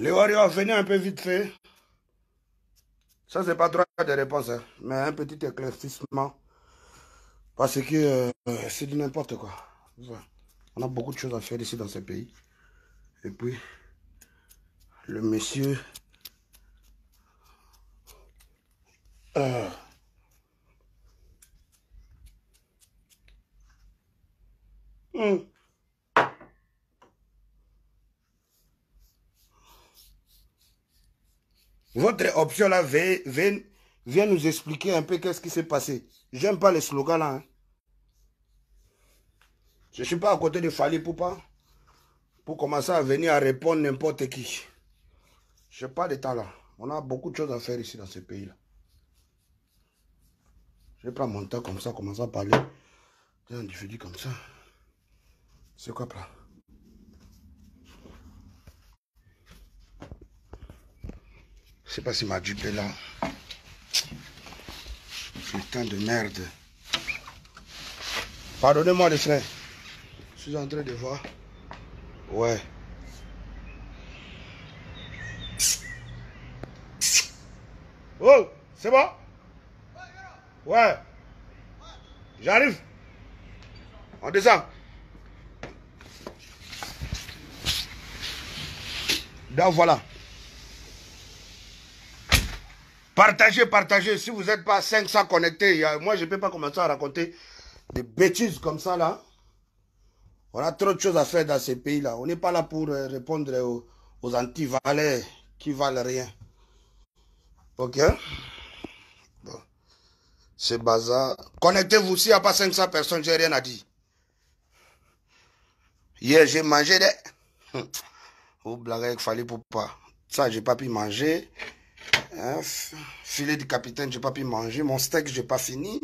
Les Warriors, venez un peu vite fait. Ça, c'est pas trop de réponse, hein, mais un petit éclaircissement. Parce que euh, c'est du n'importe quoi. On a beaucoup de choses à faire ici dans ce pays. Et puis, le monsieur... Euh, hmm. Votre option là, viens nous expliquer un peu qu'est-ce qui s'est passé. J'aime pas les slogans là. Hein. Je suis pas à côté de Fali pour pas, pour commencer à venir à répondre n'importe qui. Je n'ai pas de temps là. On a beaucoup de choses à faire ici dans ce pays là. Je vais prendre mon temps comme ça, commencer à parler un comme ça. C'est quoi, là Je sais pas si ma dupe là. Putain de merde. Pardonnez-moi les frères. Je suis en train de voir. Ouais. Oh, c'est bon Ouais. J'arrive. On descend. Donc voilà. Partagez, partagez. Si vous n'êtes pas 500 connectés, moi, je ne peux pas commencer à raconter des bêtises comme ça, là. On a trop de choses à faire dans ces pays-là. On n'est pas là pour euh, répondre aux, anti antivalets qui valent rien. Ok Bon. C'est bazar. Connectez-vous. S'il n'y a pas 500 personnes, j'ai rien à dire. Hier, j'ai mangé des... Vous blaguez, il fallait pour pas. Ça, j'ai pas pu manger filet du capitaine, j'ai pas pu manger. Mon steak, j'ai pas fini.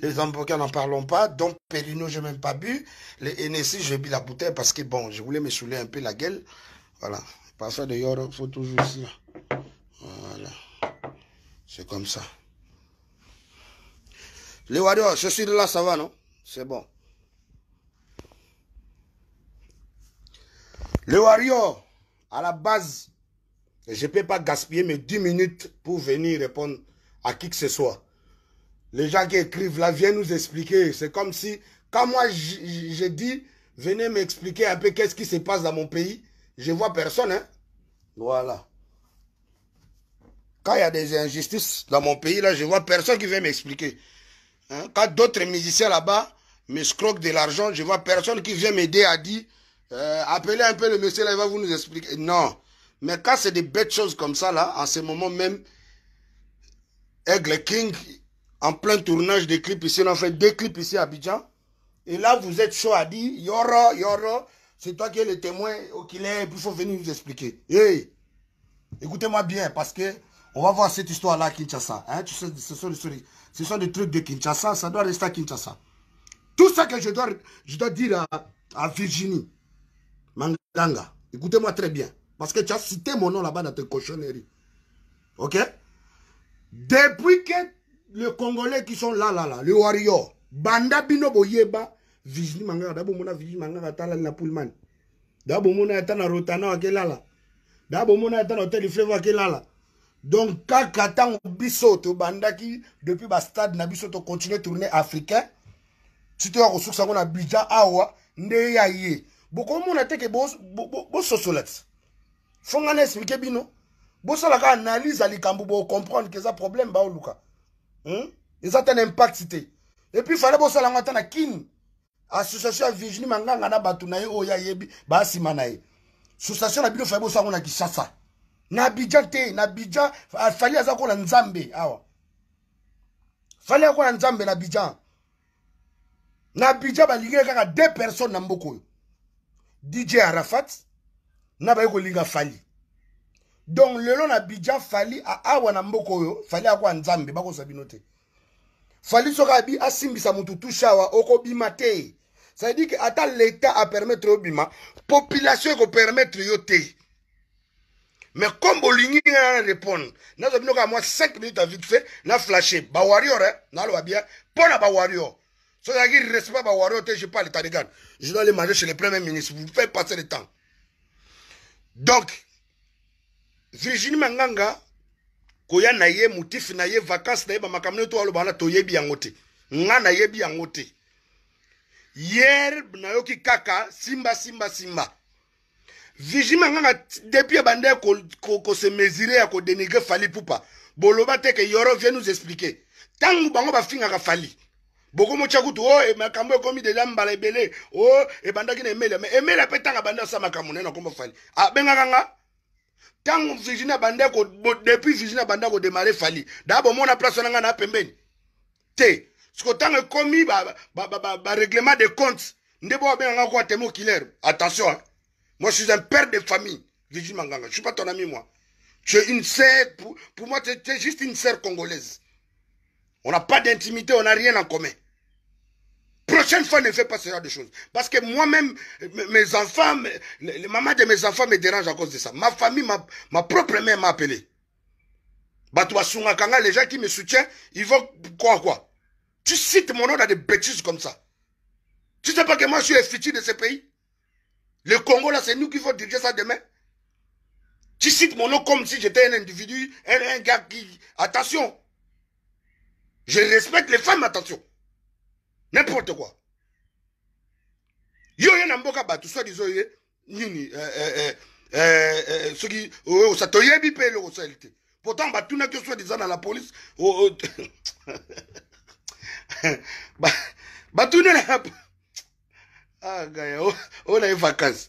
Les hamburgers, n'en parlons pas. Donc, Périno, j'ai même pas bu. Les NSI, j'ai bu la bouteille parce que bon, je voulais me saouler un peu la gueule. Voilà. Parfois, d'ailleurs, faut toujours Voilà. C'est comme ça. Les Wario je suis là, ça va, non C'est bon. Les Wario à la base, je ne peux pas gaspiller mes 10 minutes pour venir répondre à qui que ce soit. Les gens qui écrivent là viennent nous expliquer. C'est comme si, quand moi j'ai dit, venez m'expliquer un peu qu'est-ce qui se passe dans mon pays, je ne vois personne. Hein. Voilà. Quand il y a des injustices dans mon pays, là, je vois personne qui vient m'expliquer. Hein. Quand d'autres musiciens là-bas me scroquent de l'argent, je ne vois personne qui vient m'aider à dire, euh, appelez un peu le monsieur là, il va vous nous expliquer. Non. Mais quand c'est des bêtes choses comme ça, là, en ce moment même, Aigle King, en plein tournage des clips ici, on a fait deux clips ici à Abidjan. Et là, vous êtes chaud à dire, Yoro, Yoro, c'est toi qui es le témoin au oh, est, il faut venir vous expliquer. Hey, écoutez-moi bien, parce que on va voir cette histoire-là à Kinshasa. Hein. ce, sont, des trucs de Kinshasa, ça doit rester à Kinshasa. Tout ça que je dois, je dois dire à, à Virginie Manganga, écoutez-moi très bien. Parce que tu as cité mon nom là-bas dans tes cochonneries. Ok Depuis que les Congolais qui sont là, là, là, le warrior, Banda Bino Boyeba, Mangara, d'abord mon Vizini Mangara, tala Pullman. D'abord a na Rotana, akelala, D'abord mon na hotel là, Donc, kaka tango un to banda qui depuis bas stade na continue continué tourner africain. Tu te ressources awa nde ya ye. te bo fo ngai na explike bino bosala kaka analyse ya likambo bocomprendre ke eza problème baoluka hmm? eza ata na impact te epuis fale bosala yango ata na kini association ya virginie manganga na bato na ye oyo ayebi baasima na ye association na bino fale bosala yango na kinshasa na abidjan te na abidjan fali aza kona nzambe awa fali aza kona nzambe na abidjan na abidjan balingeli kaka deux personnes na mboka oyo dj arafat nabaye l'inga fali donc lelo na bidja fali awa na mboko yo. fali akwa nzambe Bako bino te fali asimbi abi asimbisa motu tushawa bima te cetadire ke ata leta a yo bima population ko permettre yote mais comme on a na répondre avons eu kaka 5 minutes vite fait na Ba bawario eh? Hein, naloba bien mpo na bawarior soki ba respect bawarior te je parle taligan. je dois aller manger chez le premier ministre vous faites passer le temps donc virginie manganga koya na ye motife na ye vakanse na ye bamakambo nini to aloba wana toyebi yango te nga nayebi yango te yere nayoki kaka simba simba simba virginie manganga depuis ebande kose mesure ya kodenigre fali pupa boloba te ke yoro vie nous expliquer ntango bango bafingaka fali bokomotya kutu o oh, eh, makambo komi deja mbala ebele o oh, eh, bandaki na emeli me emeli ape ntango bande asa makambo naye na komba fali abengaka ah, nga ntango virgine abandi depuis virgine ko akodemare fali daa bomona place wana ngai na pembeni te siko ba ba règlement de compte nde bo abengaka ko atemi okilaire attention hein? moi je suis un père de famille virgine manganga je suis pas ton ami moi tu es une sœur pour, pour moi tu es juste une sœur congolaise on n'a pas d'intimité on n'a rien en commun Prochaine fois, ne fais pas ce genre de choses. Parce que moi-même, mes enfants, les mamans de mes enfants me dérangent à cause de ça. Ma famille, ma, propre mère m'a appelé. les gens qui me soutiennent, ils vont quoi, quoi. Tu cites mon nom dans des bêtises comme ça. Tu sais pas que moi, je suis fichier de ce pays. Le Congo, là, c'est nous qui vont diriger ça demain. Tu cites mon nom comme si j'étais un individu, un gars qui... Attention. Je respecte les femmes, attention. n'importe quoi yo oye na mboka bato soit diso ye nini soki oyokosa toyebi mpe eloko osali te pourtant batunaki yo soit diza na la polise batuni na agaya oyo na ye vacanse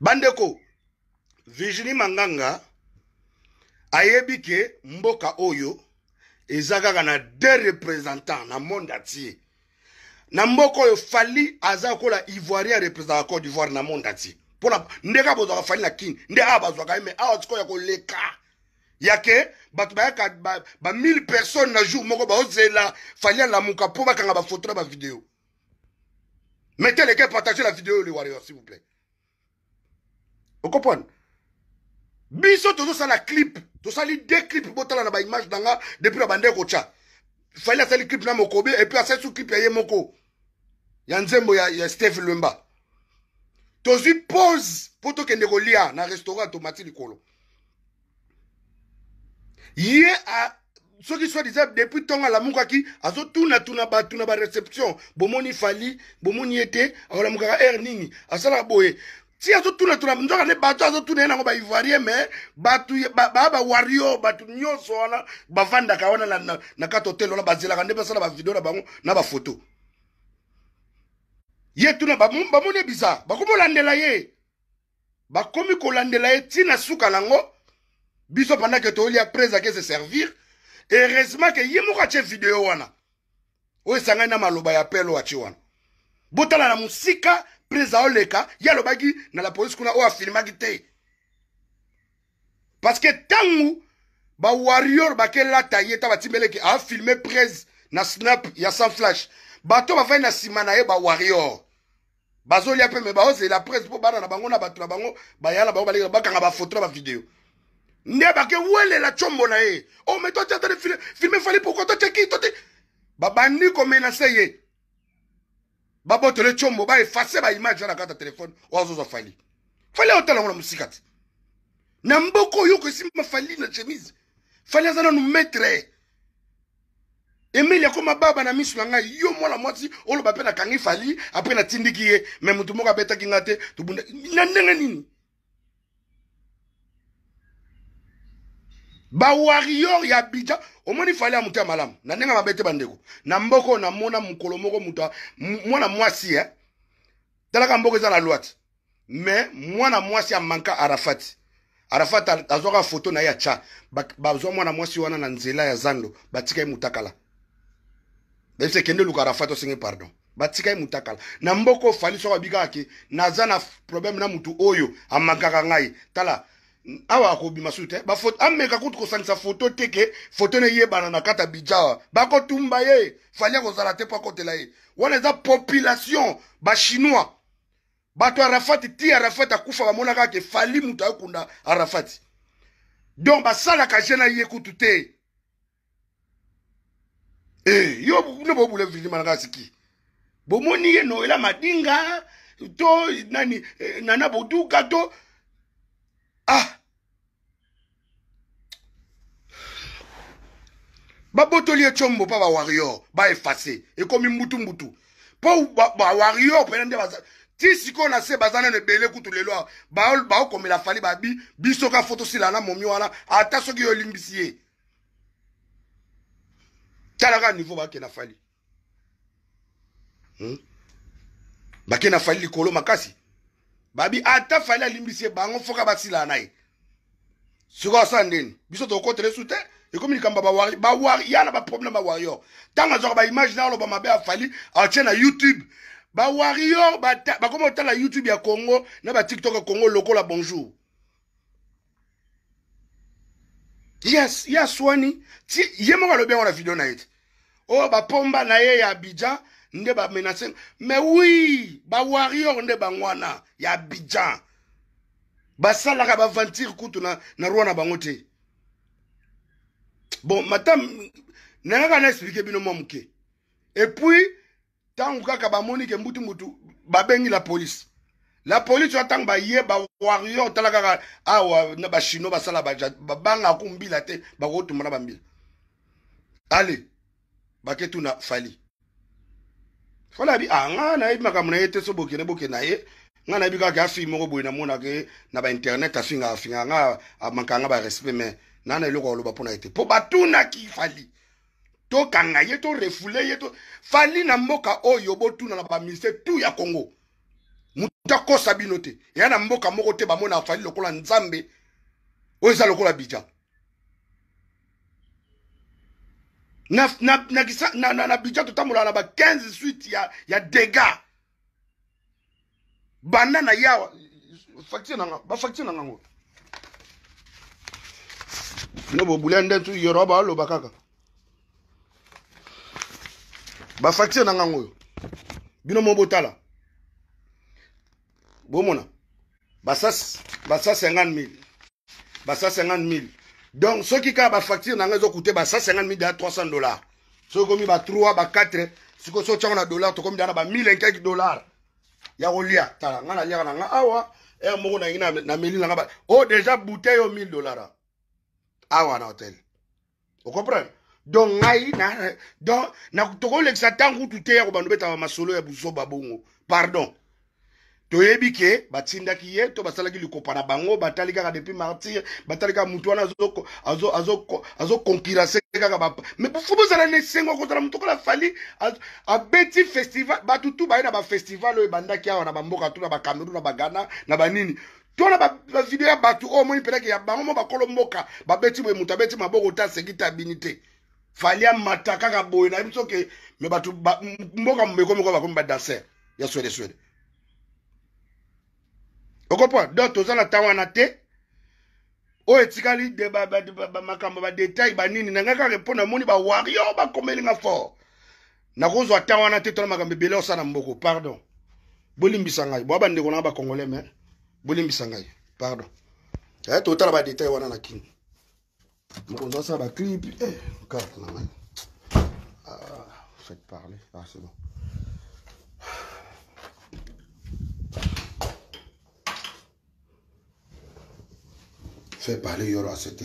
bandeko virginie manganga ayebi ke mboka oyo eza kaka na deux représentants na monde atie na mboka oyo fali aza lokola ivoirien représenta ya côte d'ivoire na monde atie mpona ndeka bozwaka fali na kini nde awa bazwaka ye me awa sikoyo ya koleka ya ke bato bayaka ba, ba mille personnes na jour moko baozela fali alamuka mpo bakanga bafoto na bavideo mettez les gars partager la vidéo les warriors s'il vous plaît vous comprenez biso tozosala clip tosali de clip botala na baimage nanga depuis na bandeko otya fali asali clip na mokobi epuis asali su clip ya ye moko ya nzembo ya, ya steve lwemba tozwi pose mpo tokende kolia na restaurant tomati likolo ye a soki soi diza depuis ntongo alamukaki azotunatuna bato na bareception bomoni fali bomoni ye te akolamukaka aire nini asalaka boye si azotuna tuna nzoka nde bato azotuna ye nango baivoirien me bato baa bawario bato nyonso wana bavandaka wana na, na kati hotel wana bazelaka nde basala bavideo na bango na bafoto ye tuna bamoni ebisa bakomi kolandela ye bakomi kolandela ye ntina suka nango biso pendant ke tolia prese ake se servir heureusement ke ye moko atie video wana oyo esangani na maloba ya pelo atie wana botala na mosika surprise oleka, le bagi na la polisi kuna oyo oh, afilmaki te parce que ba ke bah, la taille ta a filmé presse, na snap ya sans flash bato bafai na simana bah ba warrior bazoli ape me bah, oh, la presse mpo bana na bango na bato na bango ba na bango ba ba vidéo na bavideo ke bake la chombo na e o oh, me totiatane filme fali pourkoi ba tote ko mena saye le chombo ba image na kata telefone wazozwa fali fali aotala ngo na mosika yuko na mboka si ma fali na chemise fali aza nanu maître emeli akoma baba na misu na ngai yo mwana mwasi oloba mpe nakangi fali après natindiki ye même motu moko abetaki nga na nini bawarior ya abidjan omoni fale ya moto ya malamu na ndenge mabe te bandeko na mboka oyo namona mokolo moko moto mwana mwasi e talaka mboka eza na lwati me mwana mwasi amanka arafati arafat azwaka foto na ye ya tcha bazwa mwana mwasi wana na nzela ya zando batika ye mutakala bayebisa ekende luka arafat osenge pardon batika ye mutakala na mboka ofali soko abikaka ke naza na probleme na mutu oyo amakaka ngai tala awa akobima su te ameka kutu kosangisa foto te ke foto na eyebana na kati ya bija awa bakotumba ye fali akozala te mpo akotela ye wana eza population bachinois bato arafati ti arafati akufa bamona kaka ke fali moto ayokunda arafati donc basalaka je na ye kutu te e yo ne bobule vidima na kaka siki bomoni ye noela madinga to nani eh, nana boduka to ah babotoli etiombo mpo bawarior baefase ekomi mbutumbutu mpo bawarior mpena nde baza ti sikoyo na se baza nano ebele kutu lelo baokomela fali babi biso ka fotosila na momi wana ata soki yo olimbisi ye talaka niveau bake na fali hmm? bake na fali likolo makasi babi ata fali alimbisi ye bango fo ka basila na ye sikoyo asala ndeni biso tokokotele su te ekomi likambo bawari ya na baproblème bawarior ntango azwaka baimage na aloba mabe afali atie na youtube bawarior bakoma kotala youtube ya congo na batiktok ya congo lokola bonjour yes ye aswani ye moko alobi yango na video na ye te oyo oh, bapomba na ye ya abidjan nde bamenase me wi bawarior nde bango wana ya abidjan basalaka baventure kutu na, na roi na bango te bon matam nanga kaka na explike bino mwa moke epuis ntango kaka bamoni ke mbutu mutu babengi la polise la polise oyo ntango baye bawarior tala kaka awa na bachino basala babanga kumbila te bakotumba na bambila ale bake tuna fali fɔlɔ a bi ah, a ŋa na ye makamuna na ye tɛ se b'o kɛ ne b'o kɛ na ye ŋa na ye bi ka kɛ a fi mɔgɔ boyina mun na ke na ba internet a fi ŋa a fi ŋa ŋa a man ka ŋa ba respect mɛ na na eloko aloba mpo na ye te mpo bato na ki fali tokanga ye to refule ye to fali na mboka oyo botuna na baministere tu ya congo mutu akosa bino te eya na mboka moko te bamona afali lokola nzambe oyo eza lokola bija na, na, na, na, na, na budget totambolaka na ba 15 suite ya, ya dégâts banda na yawa facture nanga bafacture nanga ngo no bobulia nde tu yoro baloba kaka bafacture nanga ngoyo bino mo botala bomona basa 50 000 basa 50 000 donc soki kaka bafacture na ngai ezokute ba 150 mille dollar 300 dollars soki okomi ba 3 ba 4 sikoyo soki otyango na dollar tokomi dana ba 1000 dollars ya kolia tala ngai naliaka na ngai awa ere moko nangi na meli na ngai o déjà bouteille yo 1000 dollars awa ah euh, na hotel ocomprendre donc ngai donc tokolekisa ntango utu te ya kobandu betaka masolo ya buzoba bongo pardon toyebi ke batindaki ye to basalaki likopa na bango batali kaka depuis martyre batali kaka motu wana azokonkirase kaka fo bozala na esengo akozala motu okola fali abeti festival bato tu baye na bafestival oyo ebandaki awa na bamboka to na bacameroun na bagana na banini to na bavideo ya bato oyo omoni mpenaki ya bango mo bakolo mboka babeti boye moto abeti maboko te aseki te abini te fali amata kaka boye nayebi soki me bato mboka mekomiko bakomi badanser ya swede swede okomprendre donc toza na ntango wana te oyo etikali makambo badetail banini na ngai kaka mpo namoni bawario bakomelinga fort nakozwa ntango wana te tona makambo ebele osala mboko pardon bolimbisa ngai bwa bandeko na bacongolais me bolimbisa ngai pardon eh, totala badetail wana na kini mokonzi asala baclip eh, karte na ngai ah, faites parler ah, c'est bon fait parler aura cette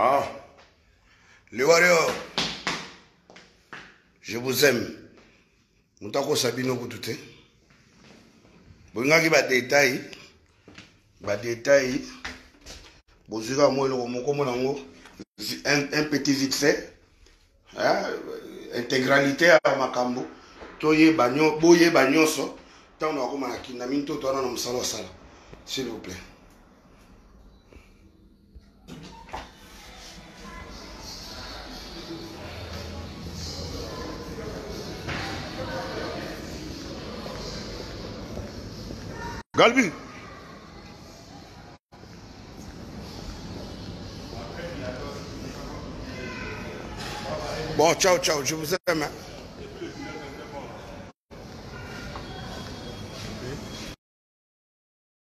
Ah, les warriors, je vous aime. Vous Sabino vous aime. ba Vous ba détail, détails. moi le monango, un petit vite fait, hein, intégralité à Makambo, toye banyo, boye banyoso tant a on un s'il vous plaît. Galbi. Bon, ciao, ciao, je vous